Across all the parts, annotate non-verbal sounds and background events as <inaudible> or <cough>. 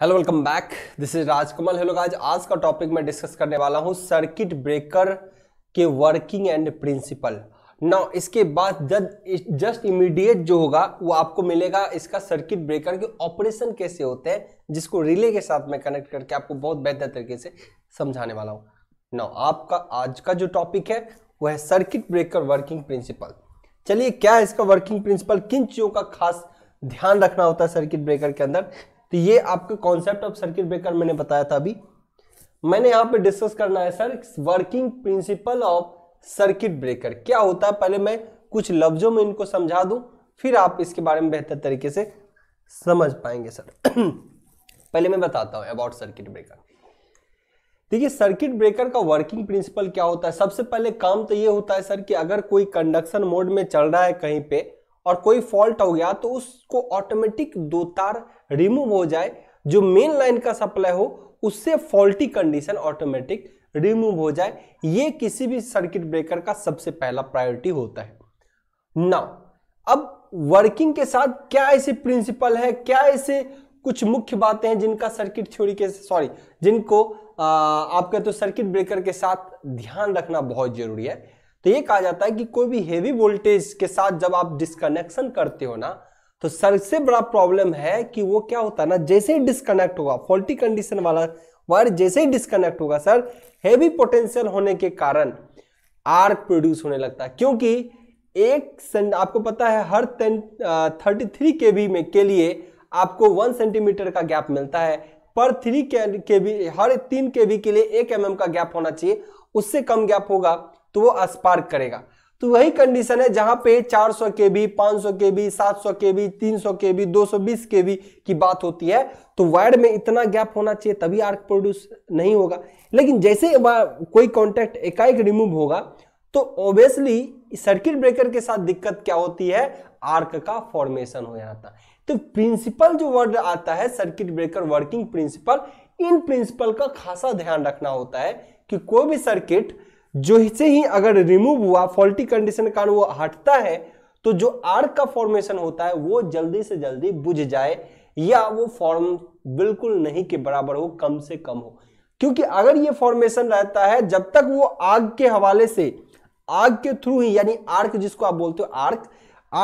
Hello welcome back this is Rajkamal hello guys आज का topic मैं डिस्कस करने वाला हूँ सर्किट ब्रेकर के वर्किंग एंड प्रिंसिपल नाउ इसके बाद जस्ट इमीडिएट जो होगा वो आपको मिलेगा इसका सर्किट ब्रेकर के ऑपरेशन कैसे होते हैं जिसको रिले के साथ मैं कनेक्ट करके आपको बहुत बेहतर तरीके से समझाने वाला हूँ नाउ आपका आज का जो टॉपिक है वह है सर्किट ब्रेकर वर्किंग प्रिंसिपल चलिए क्या है इसका वर्किंग प्रिंसिपल किन चीज़ों का खास ध्यान रखना होता है सर्किट ब्रेकर के अंदर तो ये आपका कॉन्सेप्ट ऑफ सर्किट ब्रेकर मैंने बताया था अभी मैंने यहां पे डिस्कस करना है sir working principle of circuit breaker क्या होता है पहले मैं कुछ लफ्जों में इनको समझा दूं फिर आप इसके बारे में बेहतर तरीके से समझ पाएंगे सर <clears throat> पहले मैं बताता हूं अबाउट सर्किट ब्रेकर देखिए सर्किट ब्रेकर का वर्किंग प्रिंसिपल क्या होता है सबसे पहले काम तो ये होता है सर कि अगर कोई कंडक्शन मोड में चल रहा है कहीं पे और कोई फॉल्ट हो गया तो उसको ऑटोमेटिक दो तार रिमूव हो जाए जो मेन लाइन का सप्लाई हो उससे फॉल्टी कंडीशन ऑटोमेटिक रिमूव हो जाए ये किसी भी सर्किट ब्रेकर का सबसे पहला प्रायोरिटी होता है ना अब वर्किंग के साथ क्या ऐसे प्रिंसिपल है क्या ऐसे कुछ मुख्य बातें हैं जिनका सर्किट थ्योरी के सॉरी जिनको आपका तो सर्किट ब्रेकर के साथ ध्यान रखना बहुत जरूरी है तो ये कहा जाता है कि कोई भी हेवी वोल्टेज के साथ जब आप डिस्कनेक्शन करते हो ना तो सबसे बड़ा प्रॉब्लम है कि वो क्या होता है ना जैसे ही डिस्कनेक्ट होगा फॉल्टी कंडीशन वाला वायर जैसे ही डिस्कनेक्ट होगा सर हेवी पोटेंशियल होने के कारण आर्क प्रोड्यूस होने लगता है क्योंकि एक आपको पता है हर थर्टी थ्री के बी में के लिए आपको वन सेंटीमीटर का गैप मिलता है पर थ्री के बी हर तीन के बी के लिए एक एम mm का गैप होना चाहिए उससे कम गैप होगा तो वो स्पार्क करेगा तो वही कंडीशन है जहां पे 400 के बी पांच सौ के बी सात सौ के बी तीन सौ के बी दो सौ बीस के बी की बात होती है तो वायर में इतना गैप होना चाहिए तभी आर्क प्रोड्यूस नहीं होगा लेकिन जैसे कोई कॉन्टेक्ट एकाएक रिमूव होगा तो ऑब्वियसली सर्किट ब्रेकर के साथ दिक्कत क्या होती है आर्क का फॉर्मेशन हो जाता तो प्रिंसिपल जो वर्ड आता है सर्किट ब्रेकर वर्किंग प्रिंसिपल इन प्रिंसिपल का खासा ध्यान रखना होता है कि कोई भी सर्किट जो से ही अगर रिमूव हुआ फॉल्टी कंडीशन कारण वो हटता है तो जो आर्क का फॉर्मेशन होता है वो जल्दी से जल्दी बुझ जाए या वो फॉर्म बिल्कुल नहीं के बराबर हो कम से कम हो क्योंकि अगर ये फॉर्मेशन रहता है जब तक वो आग के हवाले से आग के थ्रू ही यानी आर्क जिसको आप बोलते हो आर्क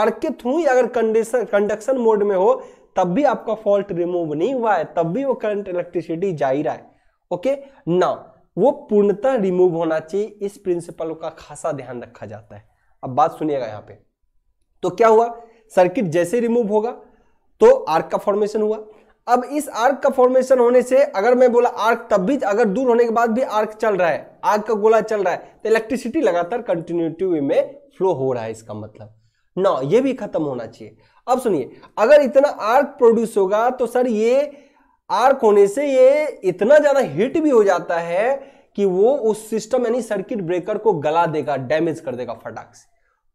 आर्क के थ्रू ही अगर कंडीशन कंडक्शन मोड में हो तब भी आपका फॉल्ट रिमूव नहीं हुआ है तब भी वो करंट इलेक्ट्रिसिटी जा ही रहा है ओके ना वो पूर्णतः रिमूव होना चाहिए इस प्रिंसिपल का खासा ध्यान रखा जाता है अब बात सुनिएगा यहां पे तो क्या हुआ सर्किट जैसे रिमूव होगा तो आर्क का फॉर्मेशन हुआ अब इस आर्क का फॉर्मेशन होने से अगर मैं बोला आर्क तब भी अगर दूर होने के बाद भी आर्क चल रहा है आर्क का गोला चल रहा है तो इलेक्ट्रिसिटी लगातार कंटिन्यूटी वे में फ्लो हो रहा है इसका मतलब ना ये भी खत्म होना चाहिए अब सुनिए अगर इतना आर्क प्रोड्यूस होगा तो सर ये आर्क होने से ये इतना ज्यादा हिट भी हो जाता है कि वो उस सिस्टम यानी सर्किट ब्रेकर को गला देगा डैमेज कर देगा फटाक से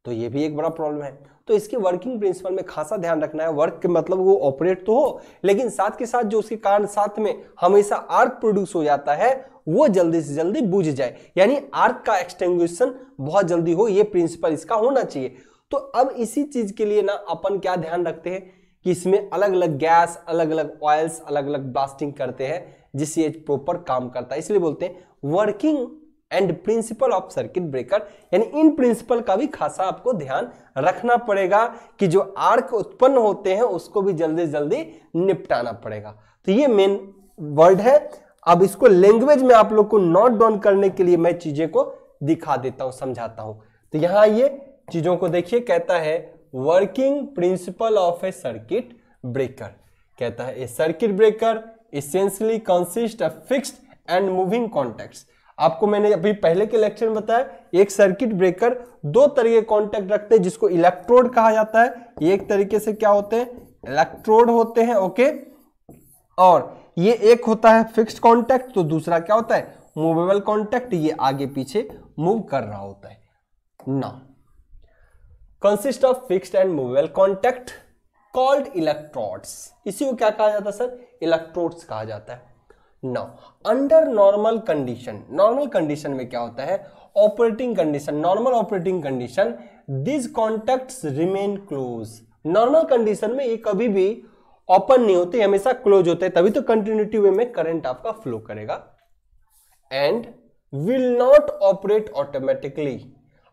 तो ये भी एक बड़ा प्रॉब्लम है तो इसके वर्किंग प्रिंसिपल में खासा ध्यान रखना है वर्क के मतलब वो ऑपरेट तो हो लेकिन साथ के साथ जो उसके कारण साथ में हमेशा आर्क प्रोड्यूस हो जाता है वो जल्दी से जल्दी बुझ जाए यानी आर्क का एक्सटेंगुएशन बहुत जल्दी हो ये प्रिंसिपल इसका होना चाहिए तो अब इसी चीज के लिए ना अपन क्या ध्यान रखते हैं कि इसमें अलग अलग गैस अलग अलग ऑयल्स अलग अलग ब्लास्टिंग करते हैं जिससे ये प्रॉपर काम करता है इसलिए बोलते हैं working and principle of circuit breaker यानी इन प्रिंसिपल का भी खासा आपको ध्यान रखना पड़ेगा कि जो आर्क उत्पन्न होते हैं उसको भी जल्दी जल्दी निपटाना पड़ेगा तो ये मेन वर्ड है अब इसको लैंग्वेज में आप लोग को नोट डाउन करने के लिए मैं चीजें को दिखा देता हूं समझाता हूं तो यहां ये चीजों को देखिए कहता है working principle of a circuit breaker कहता है a circuit breaker essentially consist a fixed and moving contact आपको मैंने अभी पहले के लेक्चर में बताया एक सर्किट ब्रेकर दो तरीके कॉन्टेक्ट रखते हैं जिसको इलेक्ट्रोड कहा जाता है एक तरीके से क्या होते हैं इलेक्ट्रोड होते हैं ओके और ये एक होता है फिक्स्ड कॉन्टेक्ट तो दूसरा क्या होता है मूवेबल कॉन्टेक्ट ये आगे पीछे मूव कर रहा होता है ना consist of fixed and movable contact called electrodes इसी को क्या कहा जाता है सर इलेक्ट्रोड्स कहा जाता है now under normal condition normal condition में क्या होता है operating condition normal operating condition these contact remain close normal condition में ये कभी भी ओपन नहीं होते हमेशा क्लोज होते हैं तभी तो कंटिन्यूटी वे में करंट आपका फ्लो करेगा and will not operate automatically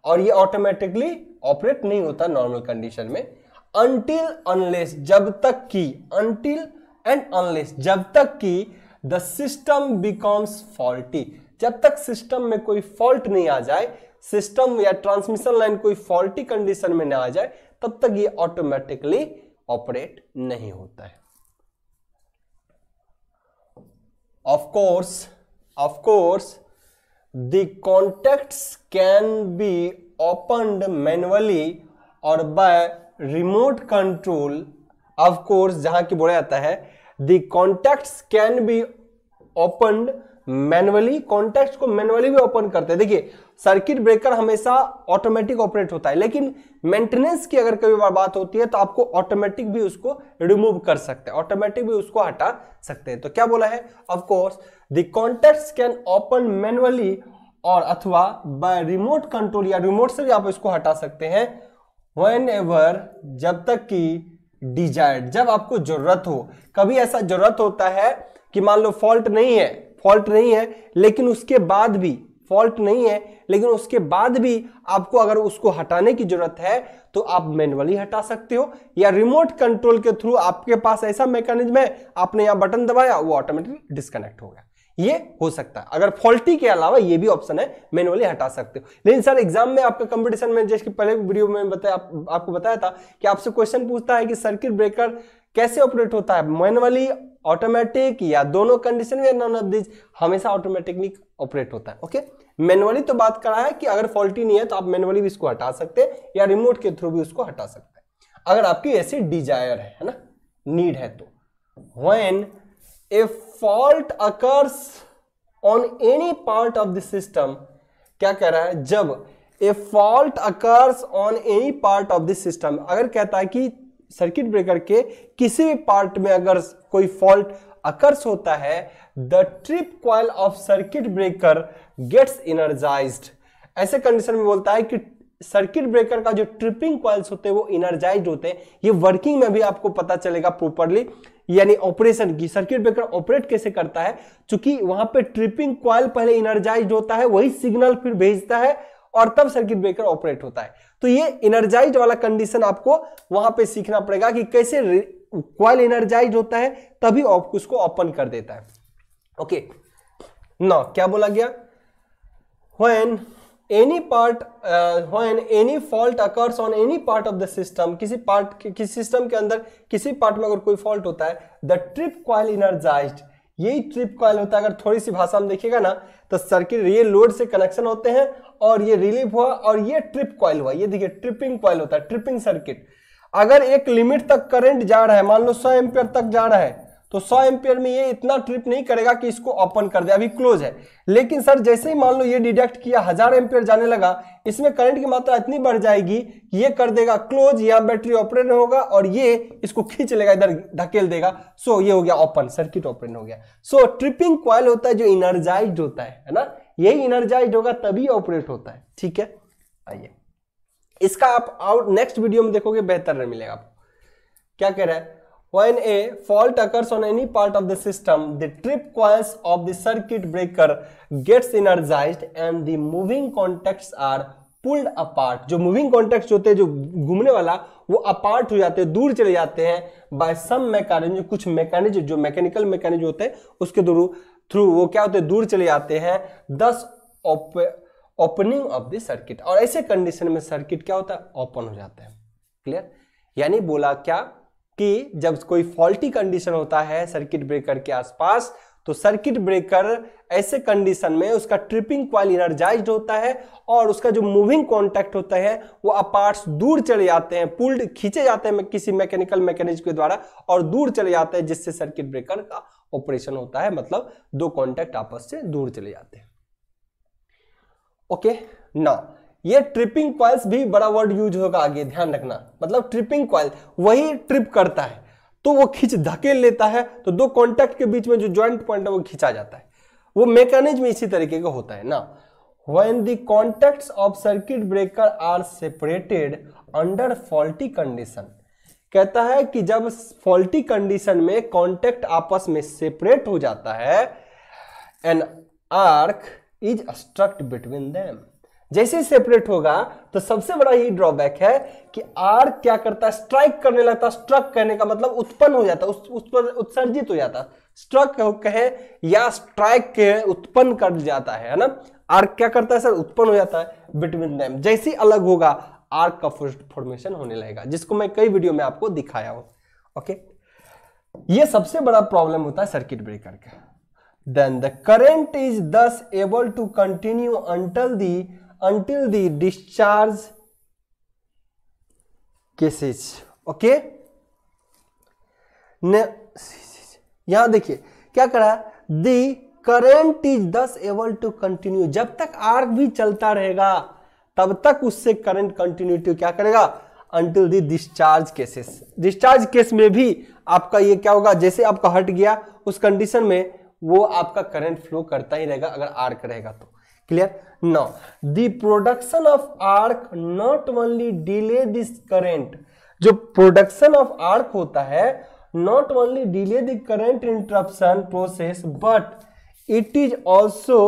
और ये ऑटोमेटिकली ऑपरेट नहीं होता नॉर्मल कंडीशन में अनटिल अनलेस जब तक कि अनटिल एंड अनलेस जब तक कि द सिस्टम बिकॉम्स फॉल्टी जब तक सिस्टम में कोई फॉल्ट नहीं आ जाए सिस्टम या ट्रांसमिशन लाइन कोई फॉल्टी कंडीशन में ना आ जाए तब तक ये ऑटोमेटिकली ऑपरेट नहीं होता है of course of course the contacts can be opened manually or by remote control of course जहां की बोला जाता है the contacts can be opened manually contacts को manually भी open करते हैं देखिए सर्किट ब्रेकर हमेशा ऑटोमेटिक ऑपरेट होता है लेकिन मेंटेनेंस की अगर कभी बार बात होती है तो आपको ऑटोमेटिक भी उसको रिमूव कर सकते हैं ऑटोमेटिक भी उसको हटा सकते हैं तो क्या बोला है of course the contact can open manually और अथवा बाय रिमोट कंट्रोल या रिमोट से भी आप इसको हटा सकते हैं वेन एवर जब तक कि डिजायर्ड जब आपको जरूरत हो कभी ऐसा जरूरत होता है कि मान लो फॉल्ट नहीं है फॉल्ट नहीं है लेकिन उसके बाद भी फॉल्ट नहीं है लेकिन उसके बाद भी आपको अगर उसको हटाने की जरूरत है तो आप मैनुअली हटा सकते हो या रिमोट कंट्रोल के थ्रू आपके पास ऐसा मैकेनिज्म है आपने यहाँ बटन दबाया वो ऑटोमेटिक डिस्कनेक्ट हो गया ये हो सकता है अगर फॉल्टी के अलावा ये भी ऑप्शन है मैनुअली हटा सकते हो लेकिन सर एग्जाम में आपका कंपटीशन में जैसे पहले वीडियो में बताया आप, आपको बताया था कि आपसे क्वेश्चन पूछता है कि सर्किट ब्रेकर कैसे ऑपरेट होता है मैनुअली ऑटोमेटिक या दोनों कंडीशन में नॉन ऑफ दिस हमेशा ऑटोमेटिकली ऑपरेट होता है ओके मैनुअली तो बात करा है कि अगर फॉल्टी नहीं है तो आप मैनुअली भी इसको हटा सकते हैं या रिमोट के थ्रू भी उसको हटा सकते हैं अगर आपकी ऐसी डिजायर है, है ना नीड है तो when a fault occurs on any part of the system क्या कह रहा है जब a fault occurs on any part of the system अगर कहता है कि सर्किट ब्रेकर के किसी भी पार्ट में अगर कोई फॉल्ट अकर्स होता है the trip coil of circuit breaker gets energise ऐसे कंडीशन में बोलता है कि सर्किट ब्रेकर का जो ट्रिपिंग क्वाइल्स होते हैं वो इनर्जाइज होते हैं ये वर्किंग में भी आपको पता चलेगा प्रॉपरली यानी ऑपरेशन की सर्किट ब्रेकर ऑपरेट कैसे करता है चूंकि वहां पे ट्रिपिंग क्वाइल पहले इनर्जाइज होता है वही सिग्नल फिर भेजता है और तब सर्किट ब्रेकर ऑपरेट होता है तो ये इनर्जाइज वाला कंडीशन आपको वहां पे सीखना पड़ेगा कि कैसे क्वाल इनर्जाइज होता है तभी उसको ओपन कर देता है ओके okay. क्या बोला गया when any part when any fault occurs on any part of the system किसी पार्ट किसी सिस्टम के अंदर किसी पार्ट में अगर कोई फॉल्ट होता है द ट्रिप कॉयल इनर्जाइज यही ट्रिप कॉयल होता है अगर थोड़ी सी भाषा में देखिएगा ना तो सर्किट ये लोड से कनेक्शन होते हैं और ये रिलीफ हुआ और ये ट्रिप कॉयल हुआ ये देखिए ट्रिपिंग कॉइल होता है ट्रिपिंग सर्किट अगर एक लिमिट तक करंट जा रहा है मान लो सौ एम्पियर तक जा रहा है तो 100 एम्पियर में ये इतना ट्रिप नहीं करेगा कि इसको ओपन कर दे अभी क्लोज है लेकिन सर जैसे ही मान लो ये डिडक्ट किया हजार एम्पेयर जाने लगा इसमें करंट की मात्रा इतनी बढ़ जाएगी कि ये कर देगा क्लोज या बैटरी ऑपरेट होगा और ये इसको खींच लेगा इधर ढकेल देगा सो ये हो गया ओपन सर्किट ऑपरेट हो गया सो ट्रिपिंग क्वाइल होता है जो इनर्जाइज होता है है ना यही इनर्जाइज होगा तभी ऑपरेट होता है ठीक है आइए इसका आप आउट नेक्स्ट वीडियो में देखोगे बेहतर मिलेगा आपको क्या कह रहा है When a fault occurs on any part of the system, the trip coils of the circuit breaker gets energized and the moving contacts are pulled apart जो मूविंग कॉन्टेक्ट होते हैं जो घूमने वाला वो अपार्ट हो जाते हैं दूर चले जाते हैं बाय सम मैकेनिज्म कुछ मैकेनिज्म जो मैकेनिकल मैकेनिज्म होते हैं उसके थ्रू थ्रू वो क्या होते हैं दूर चले जाते हैं दस ओपनिंग ऑफ द सर्किट और ऐसे कंडीशन में सर्किट क्या होता है ओपन हो जाता है क्लियर यानी बोला क्या कि जब कोई फॉल्टी कंडीशन होता है सर्किट ब्रेकर के आसपास तो सर्किट ब्रेकर ऐसे कंडीशन में उसका ट्रिपिंग क्वाल इनर्जाइज होता है और उसका जो मूविंग कॉन्टैक्ट होता है वो अपार्ट्स दूर चले जाते हैं पुल्ड खींचे जाते हैं किसी मैकेनिकल मैकेनिज के द्वारा और दूर चले जाते हैं जिससे सर्किट ब्रेकर का ऑपरेशन होता है मतलब दो कॉन्टैक्ट आपस से दूर चले जाते हैं ओके ना ये ट्रिपिंग क्वाइल्स भी बड़ा वर्ड यूज होगा आगे ध्यान रखना मतलब ट्रिपिंग क्वाइल वही ट्रिप करता है तो वो खींच धकेल लेता है तो दो कॉन्टेक्ट के बीच में जो ज्वाइंट पॉइंट है वो खींचा जाता है वो मैकेनिज्म इसी तरीके का होता है ना when the contact of circuit breaker are separated under faulty condition कहता है कि जब फॉल्टी कंडीशन में कॉन्टेक्ट आपस में सेपरेट हो जाता है an arc is struck between them जैसे ही सेपरेट होगा तो सबसे बड़ा यही ड्रॉबैक है कि आर क्या करता है स्ट्राइक करने लगता है स्ट्रक कहने का मतलब उत्पन्न हो जाता है उस, उस पर उत्सर्जित हो जाता स्ट्रक कहे या स्ट्राइक कहे उत्पन्न कर जाता है ना आर क्या करता है सर उत्पन्न हो जाता है बिटवीन दैम जैसे ही अलग होगा आर का फॉर्मेशन होने लगेगा जिसको मैं कई वीडियो में आपको दिखाया हूं ओके ये सबसे बड़ा प्रॉब्लम होता है सर्किट ब्रेकर का then the current is thus able to continue until the until the discharge cases okay यहां देखिए क्या करा the current is thus able to continue जब तक आर्क भी चलता रहेगा तब तक उससे करंट कंटिन्यूटी क्या करेगा until the discharge ceases discharge case में भी आपका ये क्या होगा जैसे आपका हट गया उस कंडीशन में वो आपका करंट फ्लो करता ही रहेगा अगर आर्क रहेगा तो clear now the production of arc not only delay this current जो प्रोडक्शन ऑफ आर्क होता है not only delay the current interruption process but it is also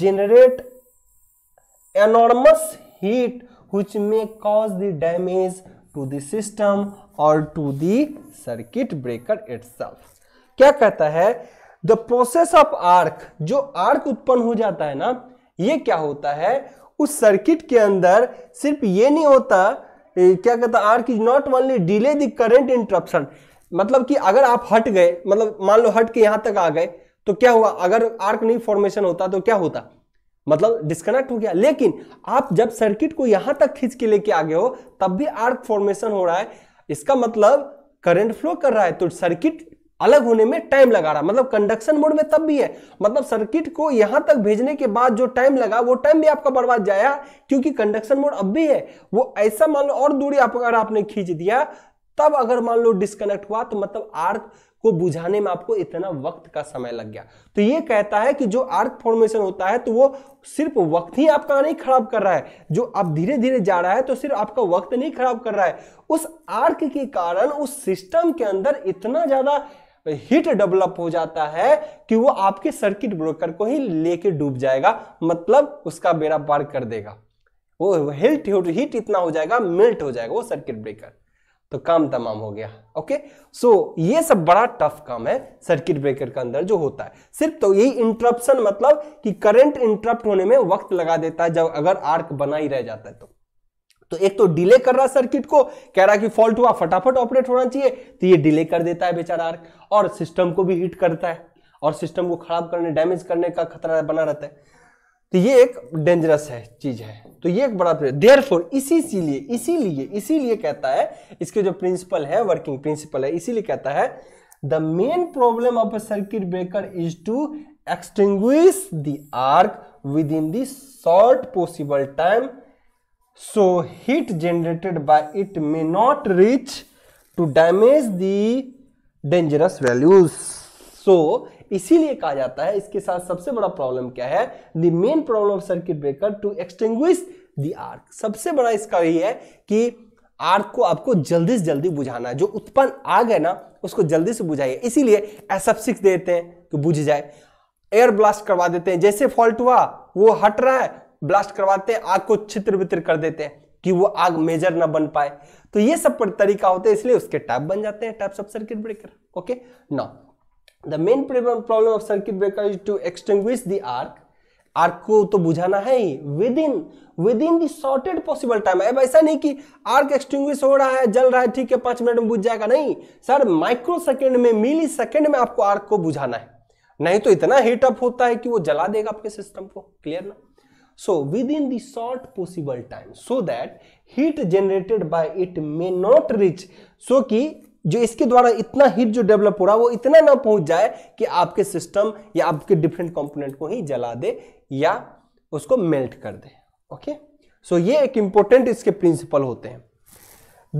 generate enormous heat which may cause the damage to system और to the circuit breaker itself क्या कहता है the process of arc जो arc उत्पन्न हो जाता है ना ये क्या होता है उस सर्किट के अंदर सिर्फ ये नहीं होता क्या कहता आर की not only delay the current interruption मतलब कि अगर आप हट गए मतलब मान लो हट के यहां तक आ गए तो क्या हुआ अगर आर्क नहीं फॉर्मेशन होता तो क्या होता मतलब डिस्कनेक्ट हो गया लेकिन आप जब सर्किट को यहां तक खींच के लेके आगे हो तब भी आर्क फॉर्मेशन हो रहा है इसका मतलब करंट फ्लो कर रहा है तो सर्किट अलग होने में टाइम लगा रहा मतलब कंडक्शन मोड में तब भी है मतलब सर्किट को यहां तक भेजने के बाद जो टाइम लगा वो टाइम भी आपका बर्बाद जाया क्योंकि कंडक्शन मोड अब भी है वो ऐसा मान लो और दूरी आप अगर आपने खींच दिया तब अगर मान लो डिस्कनेक्ट हुआ तो मतलब आर्क को बुझाने में आपको इतना वक्त का समय लग गया तो ये कहता है कि जो आर्क फॉर्मेशन होता है तो वो सिर्फ वक्त ही आपका नहीं खराब कर रहा है जो आप धीरे धीरे जा रहा है तो सिर्फ आपका वक्त नहीं खराब कर रहा है उस आर्क के कारण उस सिस्टम के अंदर इतना ज्यादा हीट डेवलप हो जाता है कि वो आपके सर्किट ब्रोकर को ही लेके डूब जाएगा मतलब उसका बेड़ा पार कर देगा वो हिट हीट इतना हो जाएगा मेल्ट हो जाएगा वो सर्किट ब्रेकर तो काम तमाम हो गया ओके सो so, ये सब बड़ा टफ काम है सर्किट ब्रेकर के अंदर जो होता है सिर्फ तो यही इंटरप्शन मतलब कि करंट इंटरप्ट होने में वक्त लगा देता है जब अगर आर्क बना ही रह जाता है तो तो एक तो डिले कर रहा सर्किट को कह रहा कि फॉल्ट हुआ फटाफट ऑपरेट होना चाहिए तो ये डिले कर देता है बेचारा आर्क और सिस्टम को भी हीट करता है और सिस्टम को खराब करने डैमेज करने का खतरा बना रहता है तो ये एक डेंजरस है चीज है तो ये एक बड़ा देयर फोर इसी इसीलिए इसीलिए इसीलिए कहता है इसके जो प्रिंसिपल है वर्किंग प्रिंसिपल है इसीलिए कहता है the main problem of a circuit breaker is to extinguish the arc within the short possible time so heat generated by it may not reach to damage the dangerous values so इसीलिए कहा जाता है इसके साथ सबसे बड़ा problem क्या है the main problem of circuit breaker to extinguish arc सबसे बड़ा इसका यही है कि आर्क को आपको जल्दी से जल्दी बुझाना है जो उत्पन्न आग है ना उसको जल्दी से बुझाइए इसीलिए एस एफ सिक्स देते हैं कि बुझ जाए एयर ब्लास्ट करवा देते हैं जैसे फॉल्ट हुआ वो हट रहा है ब्लास्ट करवाते हैं आग को छित्र वित्र कर देते हैं कि वो आग मेजर ना बन पाए तो ये सब तरीका होता है इसलिए उसके टाइप बन जाते हैं types of circuit breaker okay now the main problem of circuit breaker is to extinguish arc arc को तो बुझाना है ही within within the shortest possible time अब ऐसा नहीं कि आर्क एक्सटिंग हो रहा है जल रहा है ठीक है पांच मिनट में बुझ जाएगा नहीं सर माइक्रो सेकेंड में मिली सेकेंड में आपको आर्क को बुझाना है नहीं तो इतना हीटअप होता है कि वो जला देगा आपके सिस्टम को क्लियर ना so within the short possible time so that heat generated by it may not reach so कि जो इसके द्वारा इतना हीट जो डेवलप हो रहा वो इतना ना पहुंच जाए कि आपके सिस्टम या आपके डिफरेंट कंपोनेंट को ही जला दे या उसको मेल्ट कर दे ओके okay? सो so, ये एक इंपॉर्टेंट इसके प्रिंसिपल होते हैं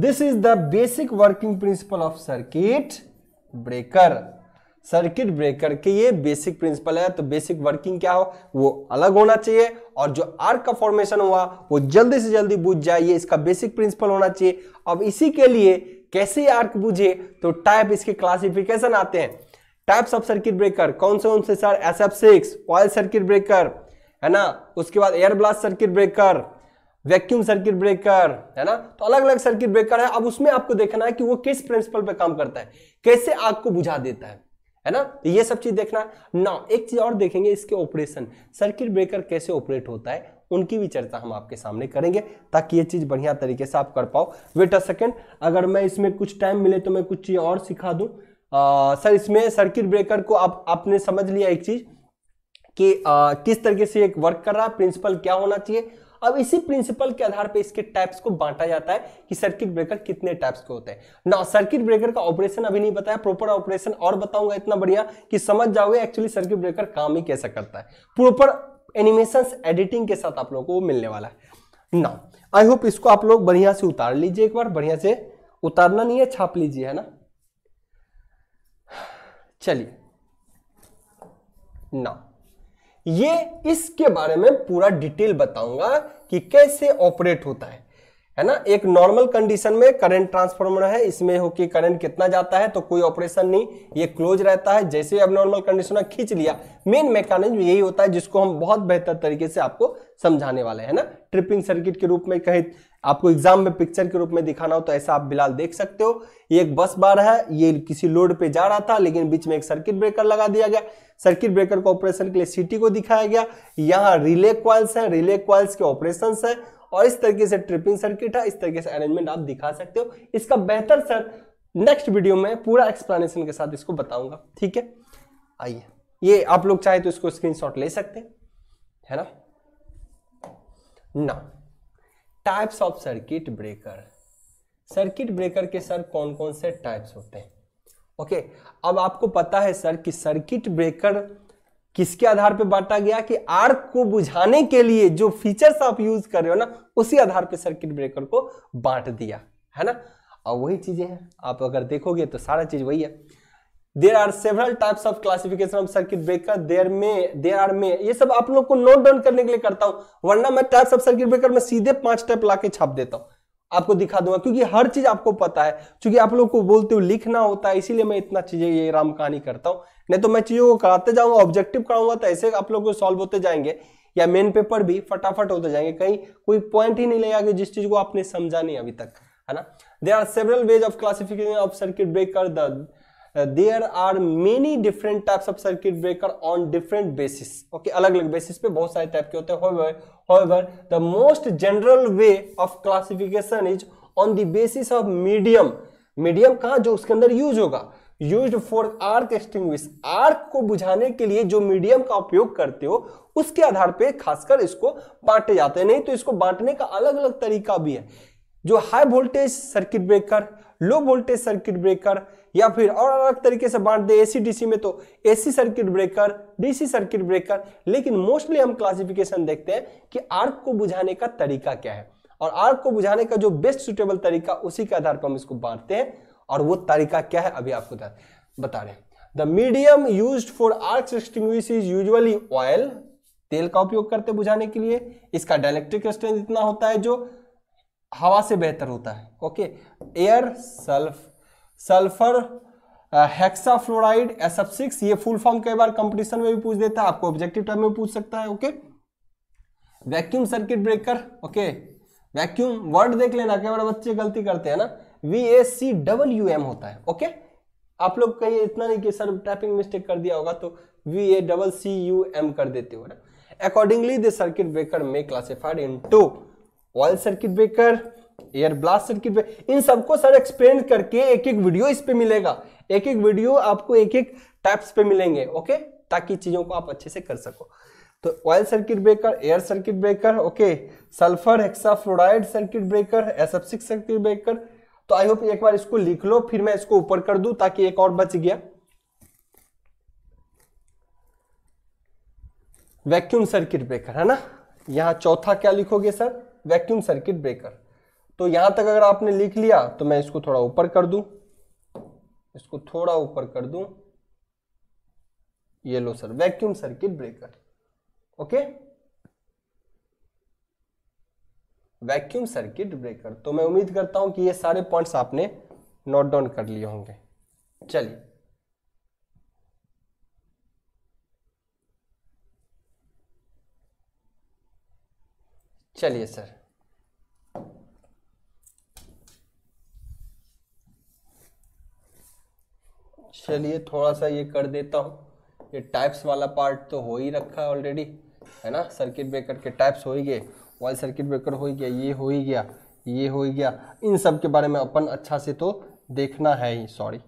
this is the basic working principle of circuit breaker circuit breaker के ये बेसिक प्रिंसिपल है तो बेसिक वर्किंग क्या हो वो अलग होना चाहिए और जो आर्क का फॉर्मेशन हुआ वो जल्दी से जल्दी बुझ जाए इसका बेसिक प्रिंसिपल होना चाहिए अब इसी के लिए कैसे आर्क बुझे तो टाइप इसके क्लासिफिकेशन आते हैं टाइप्स ऑफ सर्किट ब्रेकर कौन से कौन से sir S F six oil circuit breaker है ना उसके बाद air blast circuit breaker vacuum circuit breaker है ना तो अलग अलग सर्किट ब्रेकर है अब उसमें आपको देखना है कि वो किस प्रिंसिपल पे काम करता है कैसे आग को बुझा देता है है ना तो ये सब चीज देखना ना एक चीज और देखेंगे इसके ऑपरेशन सर्किट ब्रेकर कैसे ऑपरेट होता है उनकी भी चर्चा हम आपके सामने करेंगे ताकि ये चीज़ बढ़िया तरीके से आप कर पाओ वेट अ सेकेंड अगर मैं इसमें कुछ टाइम मिले तो मैं कुछ चीज़ और सिखा दू सर इसमें सर्किट ब्रेकर को आप आपने समझ लिया एक चीज़ कि आ, किस तरीके से एक वर्क कर रहा है प्रिंसिपल क्या होना चाहिए अब इसी प्रिंसिपल के आधार पर इसके टाइप्स को बांटा जाता है कि सर्किट ब्रेकर कितने टाइप्स के होते हैं ना सर्किट ब्रेकर का ऑपरेशन अभी नहीं बताया प्रॉपर ऑपरेशन और बताऊंगा इतना बढ़िया कि समझ जाओगे एक्चुअली सर्किट ब्रेकर काम ही कैसा करता है प्रॉपर एनिमेशन एडिटिंग के साथ आप लोगों को वो मिलने वाला है ना आई होप इसको आप लोग बढ़िया से उतार लीजिए एक बार बढ़िया से उतारना नहीं है छाप लीजिए है ना चलिए ना ये इसके बारे में पूरा डिटेल बताऊंगा कि कैसे ऑपरेट होता है है ना एक नॉर्मल कंडीशन में करंट ट्रांसफार्मर है इसमें हो कि करंट कितना जाता है तो कोई ऑपरेशन नहीं ये क्लोज रहता है जैसे अब नॉर्मल कंडीशन में खींच लिया मेन मैकेनिज्म यही होता है जिसको हम बहुत बेहतर तरीके से आपको समझाने वाले हैं ना ट्रिपिंग सर्किट के रूप में कहीं आपको एग्जाम में पिक्चर के रूप में दिखाना हो तो ऐसा आप बिलाल देख सकते हो ये एक बस बार है ये किसी लोड पे जा रहा था लेकिन बीच में एक सर्किट ब्रेकर लगा दिया गया सर्किट ब्रेकर को ऑपरेशन के लिए सिटी को दिखाया गया यहाँ रिले क्वाइल्स है रिले क्वाल्स के ऑपरेशन है और इस तरीके से ट्रिपिंग सर्किट है इस तरीके से अरेंजमेंट आप दिखा सकते हो इसका बेहतर सर नेक्स्ट वीडियो में पूरा एक्सप्लेनेशन के साथ इसको बताऊंगा ठीक है आइए ये आप लोग चाहे तो इसको स्क्रीनशॉट ले सकते हैं है ना ना types of circuit breaker circuit breaker के सर कौन कौन से टाइप्स होते हैं ओके okay, अब आपको पता है सर कि सर्किट ब्रेकर किसके आधार पर बांटा गया कि आर्क को बुझाने के लिए जो फीचर्स आप यूज कर रहे हो ना उसी आधार पर सर्किट ब्रेकर को बांट दिया है ना और वही चीजें हैं आप अगर देखोगे तो सारा चीज वही है there are several types of classification of circuit breaker there may there are may ये सब आप लोग को नोट डाउन करने के लिए करता हूं वरना मैं टाइप्स ऑफ सर्किट ब्रेकर में सीधे पांच टाइप ला के छाप देता हूं आपको दिखा दूंगा क्योंकि हर चीज आपको पता है क्योंकि आप लोग को बोलते हो लिखना होता है इसीलिए मैं इतना चीजें ये राम कहानी करता हूं नहीं तो मैं चीजों को कराते जाऊंगा ऑब्जेक्टिव कराऊंगा तो ऐसे आप लोग को सॉल्व होते जाएंगे या मेन पेपर भी फटाफट होते जाएंगे कहीं कोई पॉइंट ही नहीं लगेगा जिस चीज को आपने समझा नहीं अभी तक है ना there are several ways of classification of circuit breaker the there are many different types of circuit breaker on different basis okay अलग अलग बेसिस पे बहुत सारे टाइप के होते हैं however the most general way of classification is on the basis of medium medium कहा जो उसके अंदर यूज होगा use for arc extinguish arc को बुझाने के लिए जो मीडियम का उपयोग करते हो उसके आधार पे खासकर इसको बांटे जाते हैं नहीं तो इसको बांटने का अलग अलग तरीका भी है जो high voltage circuit breaker low voltage circuit breaker या फिर और अलग तरीके से बांट दे एसी डीसी में तो AC circuit breaker DC circuit breaker लेकिन मोस्टली हम क्लासिफिकेशन देखते हैं कि आर्क को बुझाने का तरीका क्या है और आर्क को बुझाने का जो बेस्ट सुटेबल तरीका उसी के आधार पर हम इसको बांटते हैं और वो तरीका क्या है अभी आपको बता रहे the medium use for arc extinguish is usually oil तेल का उपयोग करते बुझाने के लिए इसका डायलेक्ट्रिक स्ट्रेंथ इतना होता है जो हवा से बेहतर होता है okay air sulph sulphur hexafluoride S F six ये फुल फॉर्म कई बार कंपटीशन में भी पूछ देता है आपको ऑब्जेक्टिव टर्म में पूछ सकता है okay vacuum circuit breaker okay vacuum word देख लेना कई बार बच्चे गलती करते हैं ना V S C double U M होता है ओके आप लोग कहीं इतना नहीं कि सर टाइपिंग मिस्टेक कर दिया होगा तो V A double C U M कर देते हो ना अकॉर्डिंगली द सर्किट ब्रेकर में classified into wall circuit breaker air blast circuit पे इन सबको सर एक्सप्लेन करके एक एक वीडियो इस पे मिलेगा एक एक वीडियो आपको एक एक टाइप्स पे मिलेंगे ओके ताकि चीजों को आप अच्छे से कर सको तो oil circuit breaker air circuit breaker okay sulphur hexafluoride circuit breaker SF circuit breaker तो आई होप एक बार इसको लिख लो फिर मैं इसको ऊपर कर दू ताकि एक और बच गया वैक्यूम सर्किट ब्रेकर है ना यहां चौथा क्या लिखोगे सर वैक्यूम सर्किट ब्रेकर तो यहां तक अगर आपने लिख लिया तो मैं इसको थोड़ा ऊपर कर दूं इसको थोड़ा ऊपर कर दूं ये लो sir vacuum circuit breaker okay vacuum circuit breaker तो मैं उम्मीद करता हूं कि ये सारे पॉइंट्स आपने नोट डाउन कर लिए होंगे चलिए चलिए सर चलिए थोड़ा सा ये कर देता हूँ ये टाइप्स वाला पार्ट तो हो ही रखा है ऑलरेडी है ना सर्किट ब्रेकर के टाइप्स हो ही गए वाइल सर्किट ब्रेकर हो ही गया ये हो ही गया ये हो ही गया इन सब के बारे में अपन अच्छा से तो देखना है ही सॉरी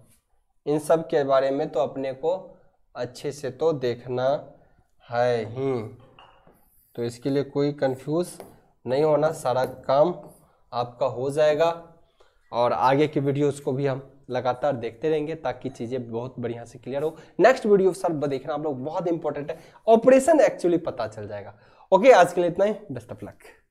इन सब के बारे में तो अपने को अच्छे से तो देखना है ही तो इसके लिए कोई कंफ्यूज नहीं होना सारा काम आपका हो जाएगा और आगे की वीडियोस को भी हम लगातार देखते रहेंगे ताकि चीज़ें बहुत बढ़िया से क्लियर हो नेक्स्ट वीडियो सर देखना आप लोग बहुत इंपॉर्टेंट है ऑपरेशन एक्चुअली पता चल जाएगा ओके आज के लिए इतना ही बेस्ट ऑफ लक